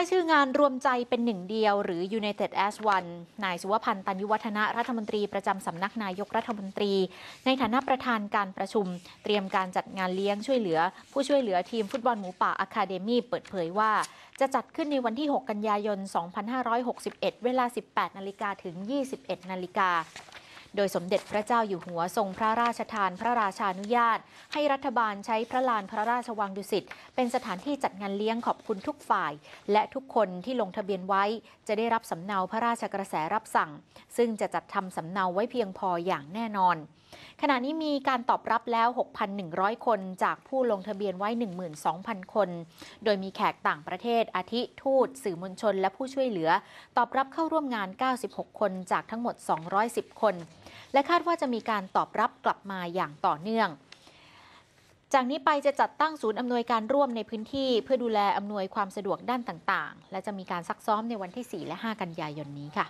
ใต้ชื่องานรวมใจเป็นหนึ่งเดียว หรือ United as One นายสุวพันธ์ตันยุวัฒนะรัฐมนตรีประจำสำนักนายกรัฐมนตรี ในฐานะประธานการประชุม เตรียมการจัดงานเลี้ยงช่วยเหลือผู้ช่วยเหลือทีมฟุตบอลหมูป่าอะคาเดมี่เปิดเผยว่า จะจัดขึ้นในวันที่ 6 กันยายน 2561 เวลา 18นาฬิกาถึง 21นาฬิกาโดยสมเด็จพระเจ้าอยู่หัวทรงพระราชทาน พระราชานุญาต ให้รัฐบาลใช้พระลานพระราชวังดุสิตเป็นสถานที่จัดงานเลี้ยงขอบคุณทุกฝ่าย และทุกคนที่ลงทะเบียนไว้จะได้รับสำเนาพระราชกระแสรับสั่ง ซึ่งจะจัดทำสำเนาไว้เพียงพออย่างแน่นอนขณะนี้มีการตอบรับแล้ว 6,100 คน จากผู้ลงทะเบียนไว้ 12,000 คน โดยมีแขกต่างประเทศ อาทิทูต สื่อมวลชน และผู้ช่วยเหลือ ตอบรับเข้าร่วมงาน 96 คนจากทั้งหมด 210 คน และคาดว่าจะมีการตอบรับกลับมาอย่างต่อเนื่อง จากนี้ไปจะจัดตั้งศูนย์อำนวยการร่วมในพื้นที่ เพื่อดูแลอำนวยความสะดวกด้านต่างๆ และจะมีการซักซ้อมในวันที่ 4 และ 5 กันยายนนี้ค่ะ